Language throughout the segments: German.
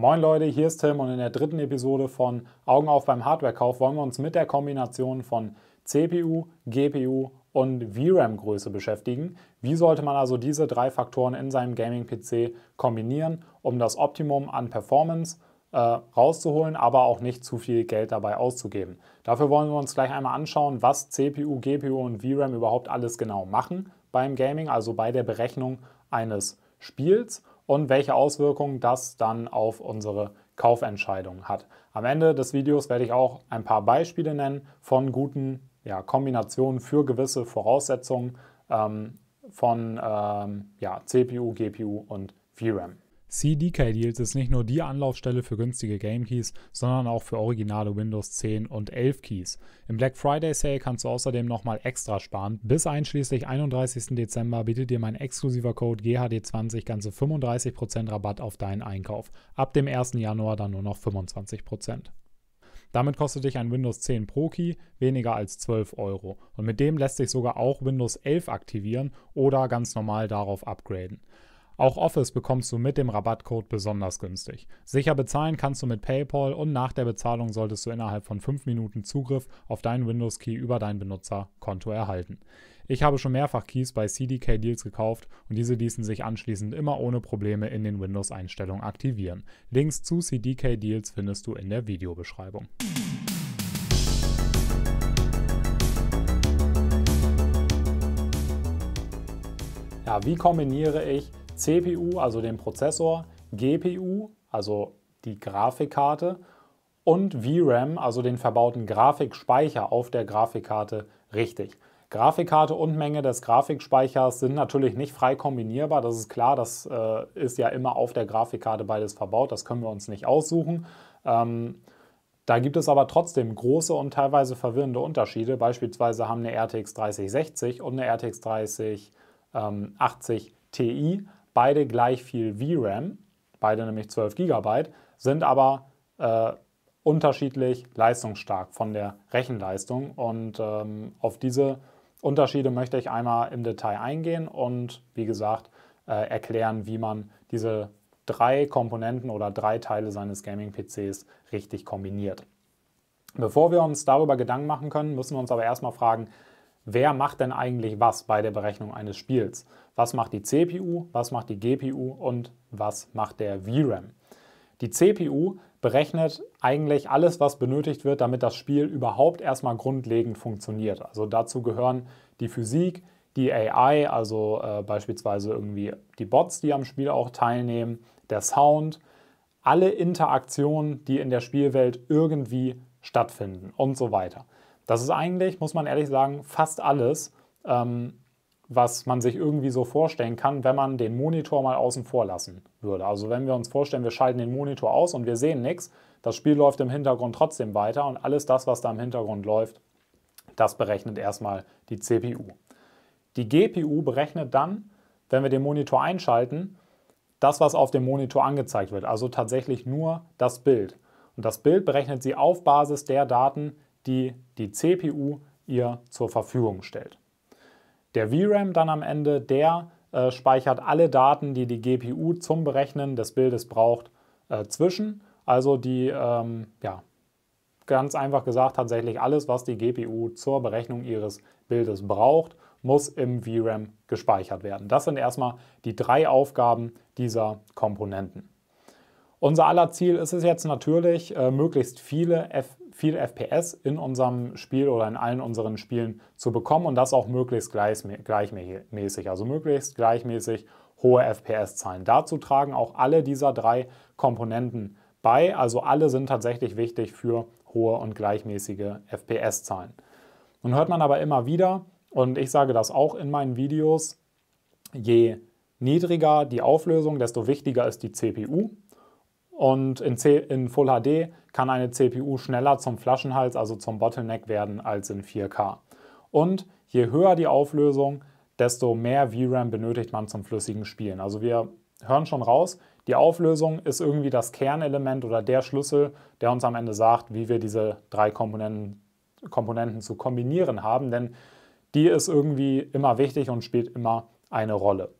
Moin Leute, hier ist Tim und in der dritten Episode von Augen auf beim Hardwarekauf wollen wir uns mit der Kombination von CPU, GPU und VRAM-Größe beschäftigen. Wie sollte man also diese drei Faktoren in seinem Gaming-PC kombinieren, um das Optimum an Performance äh, rauszuholen, aber auch nicht zu viel Geld dabei auszugeben. Dafür wollen wir uns gleich einmal anschauen, was CPU, GPU und VRAM überhaupt alles genau machen beim Gaming, also bei der Berechnung eines Spiels und welche Auswirkungen das dann auf unsere Kaufentscheidungen hat. Am Ende des Videos werde ich auch ein paar Beispiele nennen von guten ja, Kombinationen für gewisse Voraussetzungen ähm, von ähm, ja, CPU, GPU und VRAM. CDK-Deals ist nicht nur die Anlaufstelle für günstige Game-Keys, sondern auch für originale Windows 10 und 11-Keys. Im Black Friday Sale kannst du außerdem nochmal extra sparen. Bis einschließlich 31. Dezember bietet dir mein exklusiver Code GHD20 ganze 35% Rabatt auf deinen Einkauf. Ab dem 1. Januar dann nur noch 25%. Damit kostet dich ein Windows 10 Pro Key weniger als 12 Euro. Und mit dem lässt sich sogar auch Windows 11 aktivieren oder ganz normal darauf upgraden. Auch Office bekommst du mit dem Rabattcode besonders günstig. Sicher bezahlen kannst du mit PayPal und nach der Bezahlung solltest du innerhalb von 5 Minuten Zugriff auf deinen Windows Key über dein Benutzerkonto erhalten. Ich habe schon mehrfach Keys bei CDK Deals gekauft und diese ließen sich anschließend immer ohne Probleme in den Windows-Einstellungen aktivieren. Links zu CDK Deals findest du in der Videobeschreibung. Ja, wie kombiniere ich CPU, also den Prozessor, GPU, also die Grafikkarte und VRAM, also den verbauten Grafikspeicher auf der Grafikkarte richtig. Grafikkarte und Menge des Grafikspeichers sind natürlich nicht frei kombinierbar, das ist klar, das äh, ist ja immer auf der Grafikkarte beides verbaut, das können wir uns nicht aussuchen. Ähm, da gibt es aber trotzdem große und teilweise verwirrende Unterschiede. Beispielsweise haben eine RTX 3060 und eine RTX 3080 ähm, Ti beide gleich viel VRAM, beide nämlich 12 GB, sind aber äh, unterschiedlich leistungsstark von der Rechenleistung. Und ähm, auf diese Unterschiede möchte ich einmal im Detail eingehen und wie gesagt äh, erklären, wie man diese drei Komponenten oder drei Teile seines Gaming-PCs richtig kombiniert. Bevor wir uns darüber Gedanken machen können, müssen wir uns aber erstmal fragen, wer macht denn eigentlich was bei der Berechnung eines Spiels? Was macht die CPU, was macht die GPU und was macht der VRAM? Die CPU berechnet eigentlich alles, was benötigt wird, damit das Spiel überhaupt erstmal grundlegend funktioniert. Also dazu gehören die Physik, die AI, also äh, beispielsweise irgendwie die Bots, die am Spiel auch teilnehmen, der Sound, alle Interaktionen, die in der Spielwelt irgendwie stattfinden und so weiter. Das ist eigentlich, muss man ehrlich sagen, fast alles, ähm, was man sich irgendwie so vorstellen kann, wenn man den Monitor mal außen vor lassen würde. Also wenn wir uns vorstellen, wir schalten den Monitor aus und wir sehen nichts, das Spiel läuft im Hintergrund trotzdem weiter und alles das, was da im Hintergrund läuft, das berechnet erstmal die CPU. Die GPU berechnet dann, wenn wir den Monitor einschalten, das, was auf dem Monitor angezeigt wird, also tatsächlich nur das Bild. Und das Bild berechnet sie auf Basis der Daten, die die CPU ihr zur Verfügung stellt. Der VRAM dann am Ende, der äh, speichert alle Daten, die die GPU zum Berechnen des Bildes braucht, äh, zwischen. Also die, ähm, ja, ganz einfach gesagt, tatsächlich alles, was die GPU zur Berechnung ihres Bildes braucht, muss im VRAM gespeichert werden. Das sind erstmal die drei Aufgaben dieser Komponenten. Unser aller Ziel ist es jetzt natürlich, äh, möglichst viele viel FPS in unserem Spiel oder in allen unseren Spielen zu bekommen und das auch möglichst gleichmäßig, also möglichst gleichmäßig hohe FPS-Zahlen. Dazu tragen auch alle dieser drei Komponenten bei, also alle sind tatsächlich wichtig für hohe und gleichmäßige FPS-Zahlen. Nun hört man aber immer wieder, und ich sage das auch in meinen Videos, je niedriger die Auflösung, desto wichtiger ist die CPU. Und in, C in Full HD kann eine CPU schneller zum Flaschenhals, also zum Bottleneck werden als in 4K. Und je höher die Auflösung, desto mehr VRAM benötigt man zum flüssigen Spielen. Also wir hören schon raus, die Auflösung ist irgendwie das Kernelement oder der Schlüssel, der uns am Ende sagt, wie wir diese drei Komponenten, Komponenten zu kombinieren haben, denn die ist irgendwie immer wichtig und spielt immer eine Rolle.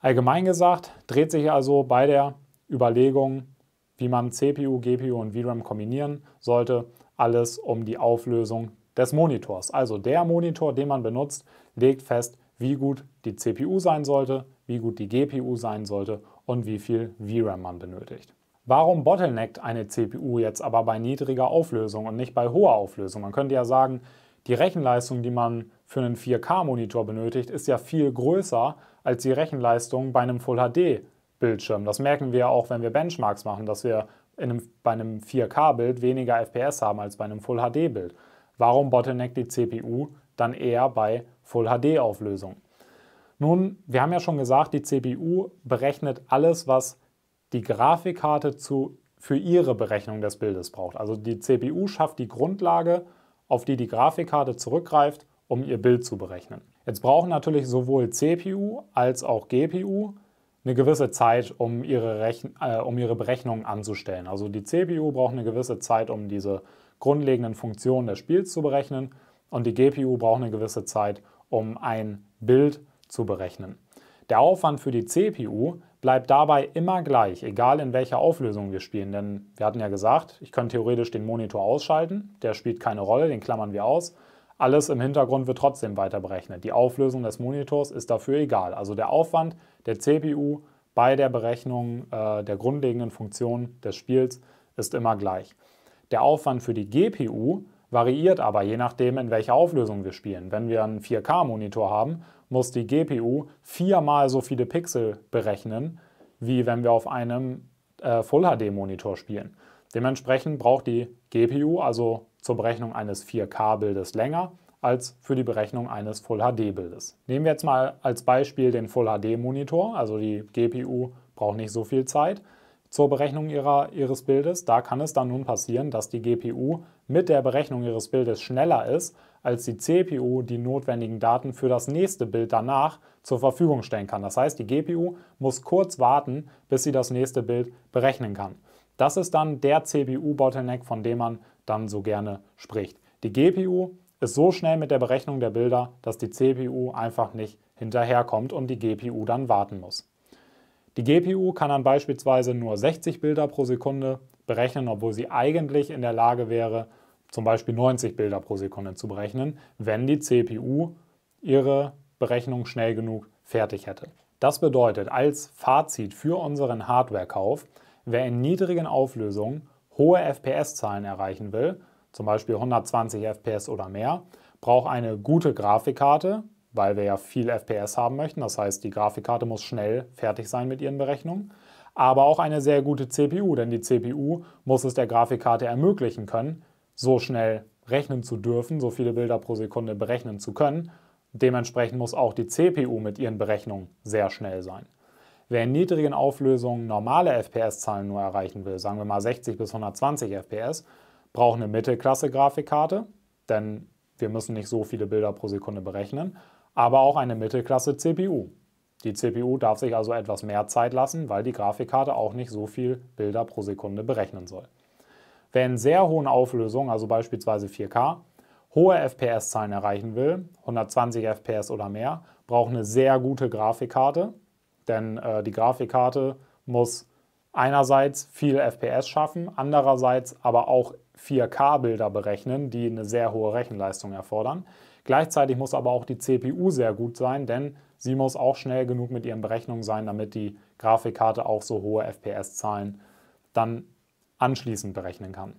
Allgemein gesagt dreht sich also bei der Überlegungen, wie man CPU, GPU und VRAM kombinieren sollte, alles um die Auflösung des Monitors. Also der Monitor, den man benutzt, legt fest, wie gut die CPU sein sollte, wie gut die GPU sein sollte und wie viel VRAM man benötigt. Warum bottleneckt eine CPU jetzt aber bei niedriger Auflösung und nicht bei hoher Auflösung? Man könnte ja sagen, die Rechenleistung, die man für einen 4K-Monitor benötigt, ist ja viel größer als die Rechenleistung bei einem Full HD-Monitor. Bildschirm. Das merken wir auch, wenn wir Benchmarks machen, dass wir einem, bei einem 4K-Bild weniger FPS haben als bei einem Full-HD-Bild. Warum bottleneckt die CPU dann eher bei Full-HD-Auflösung? Nun, wir haben ja schon gesagt, die CPU berechnet alles, was die Grafikkarte zu, für ihre Berechnung des Bildes braucht. Also die CPU schafft die Grundlage, auf die die Grafikkarte zurückgreift, um ihr Bild zu berechnen. Jetzt brauchen natürlich sowohl CPU als auch GPU eine gewisse Zeit, um ihre, Rechn äh, um ihre Berechnungen anzustellen. Also die CPU braucht eine gewisse Zeit, um diese grundlegenden Funktionen des Spiels zu berechnen und die GPU braucht eine gewisse Zeit, um ein Bild zu berechnen. Der Aufwand für die CPU bleibt dabei immer gleich, egal in welcher Auflösung wir spielen. Denn wir hatten ja gesagt, ich könnte theoretisch den Monitor ausschalten, der spielt keine Rolle, den klammern wir aus. Alles im Hintergrund wird trotzdem weiter berechnet. Die Auflösung des Monitors ist dafür egal. Also der Aufwand der CPU bei der Berechnung äh, der grundlegenden Funktionen des Spiels ist immer gleich. Der Aufwand für die GPU variiert aber je nachdem, in welcher Auflösung wir spielen. Wenn wir einen 4K-Monitor haben, muss die GPU viermal so viele Pixel berechnen, wie wenn wir auf einem äh, Full-HD-Monitor spielen. Dementsprechend braucht die GPU also zur Berechnung eines 4K-Bildes länger als für die Berechnung eines Full-HD-Bildes. Nehmen wir jetzt mal als Beispiel den Full-HD-Monitor, also die GPU braucht nicht so viel Zeit zur Berechnung ihrer, ihres Bildes. Da kann es dann nun passieren, dass die GPU mit der Berechnung ihres Bildes schneller ist, als die CPU die notwendigen Daten für das nächste Bild danach zur Verfügung stellen kann. Das heißt, die GPU muss kurz warten, bis sie das nächste Bild berechnen kann. Das ist dann der CPU-Bottleneck, von dem man dann so gerne spricht. Die GPU ist so schnell mit der Berechnung der Bilder, dass die CPU einfach nicht hinterherkommt und die GPU dann warten muss. Die GPU kann dann beispielsweise nur 60 Bilder pro Sekunde berechnen, obwohl sie eigentlich in der Lage wäre, zum Beispiel 90 Bilder pro Sekunde zu berechnen, wenn die CPU ihre Berechnung schnell genug fertig hätte. Das bedeutet als Fazit für unseren Hardwarekauf, wer in niedrigen Auflösungen hohe FPS-Zahlen erreichen will, zum Beispiel 120 FPS oder mehr, braucht eine gute Grafikkarte, weil wir ja viel FPS haben möchten. Das heißt, die Grafikkarte muss schnell fertig sein mit ihren Berechnungen. Aber auch eine sehr gute CPU, denn die CPU muss es der Grafikkarte ermöglichen können, so schnell rechnen zu dürfen, so viele Bilder pro Sekunde berechnen zu können. Dementsprechend muss auch die CPU mit ihren Berechnungen sehr schnell sein. Wer in niedrigen Auflösungen normale FPS-Zahlen nur erreichen will, sagen wir mal 60 bis 120 FPS, braucht eine Mittelklasse-Grafikkarte, denn wir müssen nicht so viele Bilder pro Sekunde berechnen, aber auch eine Mittelklasse-CPU. Die CPU darf sich also etwas mehr Zeit lassen, weil die Grafikkarte auch nicht so viel Bilder pro Sekunde berechnen soll. Wer in sehr hohen Auflösungen, also beispielsweise 4K, hohe FPS-Zahlen erreichen will, 120 FPS oder mehr, braucht eine sehr gute Grafikkarte, denn äh, die Grafikkarte muss einerseits viel FPS schaffen, andererseits aber auch 4K-Bilder berechnen, die eine sehr hohe Rechenleistung erfordern. Gleichzeitig muss aber auch die CPU sehr gut sein, denn sie muss auch schnell genug mit ihren Berechnungen sein, damit die Grafikkarte auch so hohe FPS-Zahlen dann anschließend berechnen kann.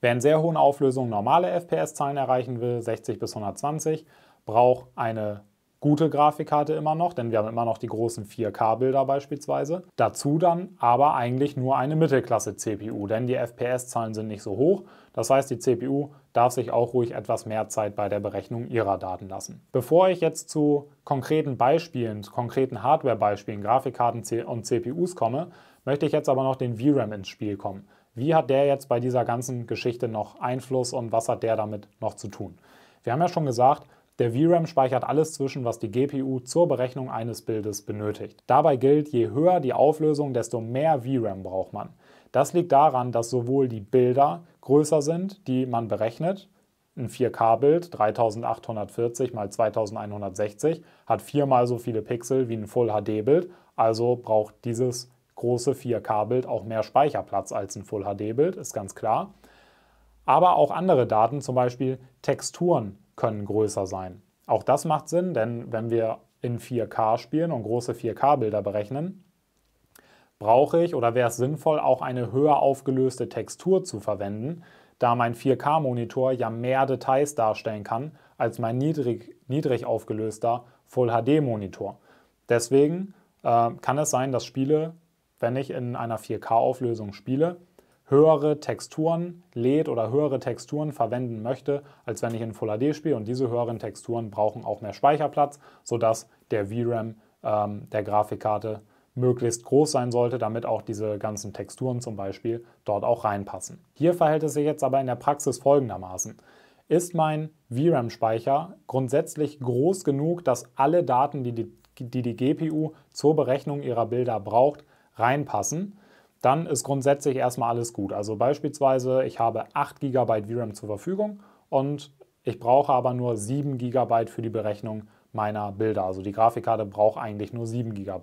Wer in sehr hohen Auflösungen normale FPS-Zahlen erreichen will, 60 bis 120, braucht eine gute Grafikkarte immer noch, denn wir haben immer noch die großen 4K-Bilder beispielsweise. Dazu dann aber eigentlich nur eine Mittelklasse-CPU, denn die FPS-Zahlen sind nicht so hoch. Das heißt, die CPU darf sich auch ruhig etwas mehr Zeit bei der Berechnung ihrer Daten lassen. Bevor ich jetzt zu konkreten Beispielen, zu konkreten Hardware-Beispielen, Grafikkarten und CPUs komme, möchte ich jetzt aber noch den VRAM ins Spiel kommen. Wie hat der jetzt bei dieser ganzen Geschichte noch Einfluss und was hat der damit noch zu tun? Wir haben ja schon gesagt, der VRAM speichert alles zwischen, was die GPU zur Berechnung eines Bildes benötigt. Dabei gilt, je höher die Auflösung, desto mehr VRAM braucht man. Das liegt daran, dass sowohl die Bilder größer sind, die man berechnet, ein 4K-Bild, 3840 x 2160, hat viermal so viele Pixel wie ein Full-HD-Bild, also braucht dieses große 4K-Bild auch mehr Speicherplatz als ein Full-HD-Bild, ist ganz klar. Aber auch andere Daten, zum Beispiel Texturen, können größer sein. Auch das macht Sinn, denn wenn wir in 4K spielen und große 4K-Bilder berechnen, brauche ich oder wäre es sinnvoll, auch eine höher aufgelöste Textur zu verwenden, da mein 4K-Monitor ja mehr Details darstellen kann als mein niedrig, niedrig aufgelöster Full-HD-Monitor. Deswegen äh, kann es sein, dass Spiele, wenn ich in einer 4K-Auflösung spiele, höhere Texturen lädt oder höhere Texturen verwenden möchte, als wenn ich in Full HD spiele. Und diese höheren Texturen brauchen auch mehr Speicherplatz, sodass der VRAM ähm, der Grafikkarte möglichst groß sein sollte, damit auch diese ganzen Texturen zum Beispiel dort auch reinpassen. Hier verhält es sich jetzt aber in der Praxis folgendermaßen. Ist mein VRAM-Speicher grundsätzlich groß genug, dass alle Daten, die die, die die GPU zur Berechnung ihrer Bilder braucht, reinpassen, dann ist grundsätzlich erstmal alles gut. Also beispielsweise, ich habe 8 GB VRAM zur Verfügung und ich brauche aber nur 7 GB für die Berechnung meiner Bilder. Also die Grafikkarte braucht eigentlich nur 7 GB.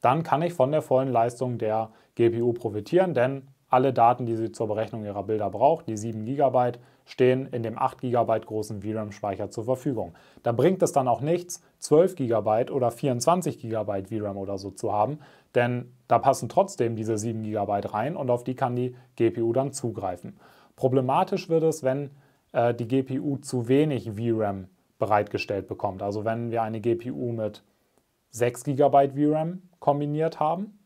Dann kann ich von der vollen Leistung der GPU profitieren, denn alle Daten, die Sie zur Berechnung Ihrer Bilder braucht, die 7 GB, stehen in dem 8 GB großen VRAM-Speicher zur Verfügung. Da bringt es dann auch nichts, 12 GB oder 24 GB VRAM oder so zu haben, denn da passen trotzdem diese 7 GB rein und auf die kann die GPU dann zugreifen. Problematisch wird es, wenn äh, die GPU zu wenig VRAM bereitgestellt bekommt. Also wenn wir eine GPU mit 6 GB VRAM kombiniert haben,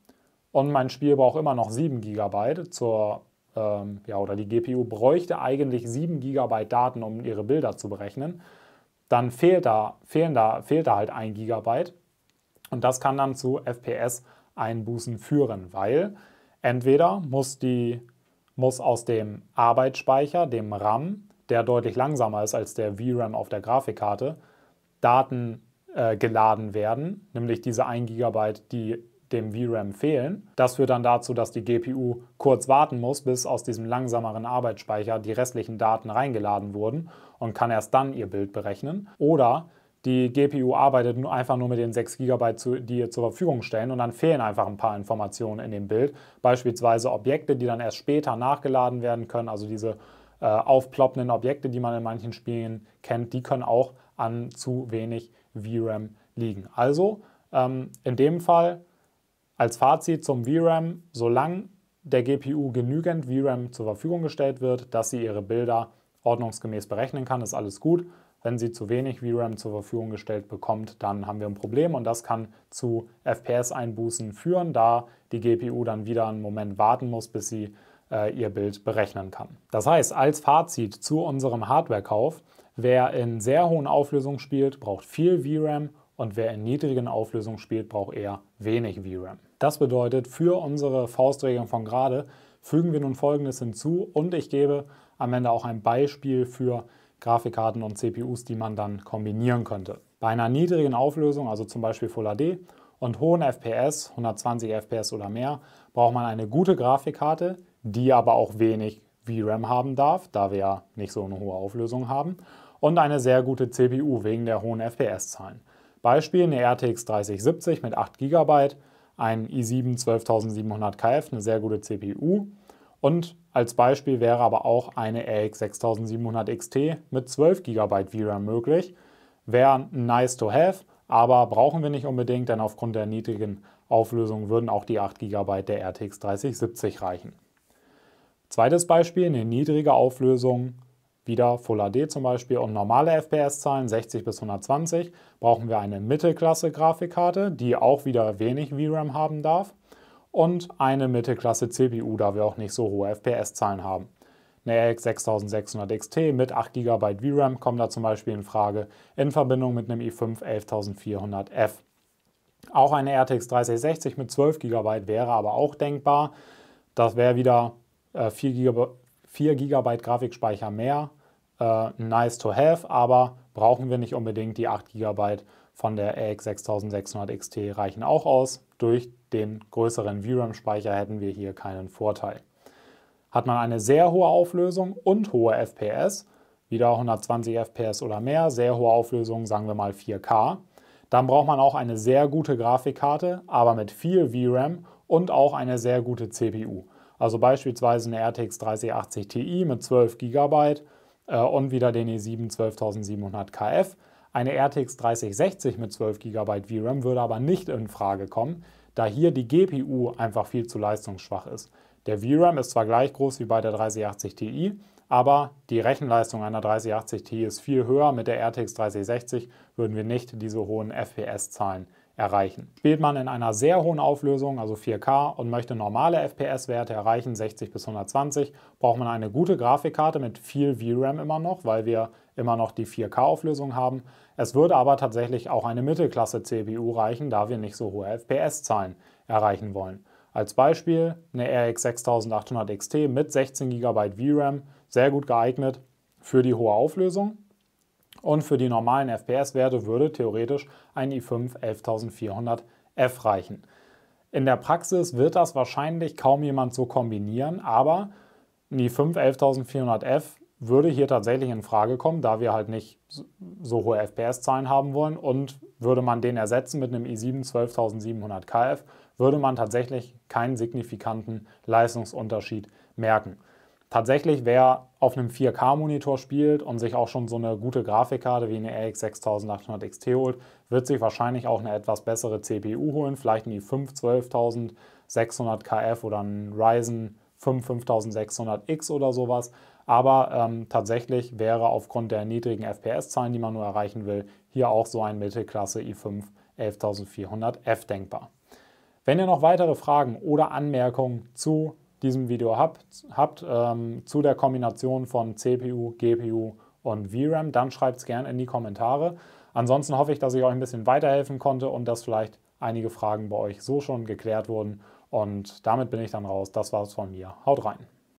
und mein Spiel braucht immer noch 7 GB zur, ähm, ja, oder die GPU bräuchte eigentlich 7 GB Daten, um ihre Bilder zu berechnen. Dann fehlt da, fehlen da, fehlt da halt 1 GB. Und das kann dann zu FPS-Einbußen führen, weil entweder muss, die, muss aus dem Arbeitsspeicher, dem RAM, der deutlich langsamer ist als der VRAM auf der Grafikkarte, Daten äh, geladen werden, nämlich diese 1 GB, die dem VRAM fehlen. Das führt dann dazu, dass die GPU kurz warten muss, bis aus diesem langsameren Arbeitsspeicher die restlichen Daten reingeladen wurden und kann erst dann ihr Bild berechnen. Oder die GPU arbeitet einfach nur mit den 6 GB, die ihr zur Verfügung stellen und dann fehlen einfach ein paar Informationen in dem Bild. Beispielsweise Objekte, die dann erst später nachgeladen werden können. Also diese äh, aufploppenden Objekte, die man in manchen Spielen kennt, die können auch an zu wenig VRAM liegen. Also ähm, in dem Fall als Fazit zum VRAM, solange der GPU genügend VRAM zur Verfügung gestellt wird, dass sie ihre Bilder ordnungsgemäß berechnen kann, ist alles gut. Wenn sie zu wenig VRAM zur Verfügung gestellt bekommt, dann haben wir ein Problem und das kann zu FPS-Einbußen führen, da die GPU dann wieder einen Moment warten muss, bis sie äh, ihr Bild berechnen kann. Das heißt, als Fazit zu unserem Hardwarekauf, wer in sehr hohen Auflösungen spielt, braucht viel VRAM und wer in niedrigen Auflösungen spielt, braucht eher wenig VRAM. Das bedeutet, für unsere Faustregeln von gerade fügen wir nun Folgendes hinzu und ich gebe am Ende auch ein Beispiel für Grafikkarten und CPUs, die man dann kombinieren könnte. Bei einer niedrigen Auflösung, also zum Beispiel Full HD, und hohen FPS, 120 FPS oder mehr, braucht man eine gute Grafikkarte, die aber auch wenig VRAM haben darf, da wir ja nicht so eine hohe Auflösung haben, und eine sehr gute CPU wegen der hohen FPS-Zahlen. Beispiel eine RTX 3070 mit 8 GB, ein i7 12700 KF, eine sehr gute CPU. Und als Beispiel wäre aber auch eine RX 6700 XT mit 12 GB VRAM möglich. Wäre nice to have, aber brauchen wir nicht unbedingt, denn aufgrund der niedrigen Auflösung würden auch die 8 GB der RTX 3070 reichen. Zweites Beispiel, eine niedrige Auflösung wieder Full HD zum Beispiel und normale FPS-Zahlen 60 bis 120 brauchen wir eine Mittelklasse-Grafikkarte, die auch wieder wenig VRAM haben darf und eine Mittelklasse-CPU, da wir auch nicht so hohe FPS-Zahlen haben. Eine RX 6600 XT mit 8 GB VRAM kommt da zum Beispiel in Frage in Verbindung mit einem i5 11400F. Auch eine RTX 3060 mit 12 GB wäre aber auch denkbar. Das wäre wieder 4 äh, GB 4 GB Grafikspeicher mehr, äh, nice to have, aber brauchen wir nicht unbedingt. Die 8 GB von der RX 6600 XT reichen auch aus. Durch den größeren VRAM-Speicher hätten wir hier keinen Vorteil. Hat man eine sehr hohe Auflösung und hohe FPS, wieder 120 FPS oder mehr, sehr hohe Auflösung, sagen wir mal 4K, dann braucht man auch eine sehr gute Grafikkarte, aber mit viel VRAM und auch eine sehr gute CPU. Also beispielsweise eine RTX 3080 Ti mit 12 GB äh, und wieder den e 7 12700 KF. Eine RTX 3060 mit 12 GB VRAM würde aber nicht in Frage kommen, da hier die GPU einfach viel zu leistungsschwach ist. Der VRAM ist zwar gleich groß wie bei der 3080 Ti, aber die Rechenleistung einer 3080 Ti ist viel höher. Mit der RTX 3060 würden wir nicht diese hohen FPS-Zahlen erreichen. Spielt man in einer sehr hohen Auflösung, also 4K, und möchte normale FPS-Werte erreichen, 60 bis 120, braucht man eine gute Grafikkarte mit viel VRAM immer noch, weil wir immer noch die 4K-Auflösung haben. Es würde aber tatsächlich auch eine Mittelklasse-CPU reichen, da wir nicht so hohe FPS-Zahlen erreichen wollen. Als Beispiel eine RX 6800 XT mit 16 GB VRAM, sehr gut geeignet für die hohe Auflösung und für die normalen FPS-Werte würde theoretisch ein i5 11400F reichen. In der Praxis wird das wahrscheinlich kaum jemand so kombinieren, aber ein i5 11400F würde hier tatsächlich in Frage kommen, da wir halt nicht so hohe FPS-Zahlen haben wollen. Und würde man den ersetzen mit einem i7 12700 KF, würde man tatsächlich keinen signifikanten Leistungsunterschied merken. Tatsächlich, wer auf einem 4K-Monitor spielt und sich auch schon so eine gute Grafikkarte wie eine RX 6800 XT holt, wird sich wahrscheinlich auch eine etwas bessere CPU holen, vielleicht eine i5 12600 KF oder ein Ryzen 5 5600X oder sowas. Aber ähm, tatsächlich wäre aufgrund der niedrigen FPS-Zahlen, die man nur erreichen will, hier auch so ein Mittelklasse i5 11400F denkbar. Wenn ihr noch weitere Fragen oder Anmerkungen zu diesem Video habt, habt ähm, zu der Kombination von CPU, GPU und VRAM, dann schreibt es gerne in die Kommentare. Ansonsten hoffe ich, dass ich euch ein bisschen weiterhelfen konnte und dass vielleicht einige Fragen bei euch so schon geklärt wurden. Und damit bin ich dann raus. Das war's von mir. Haut rein.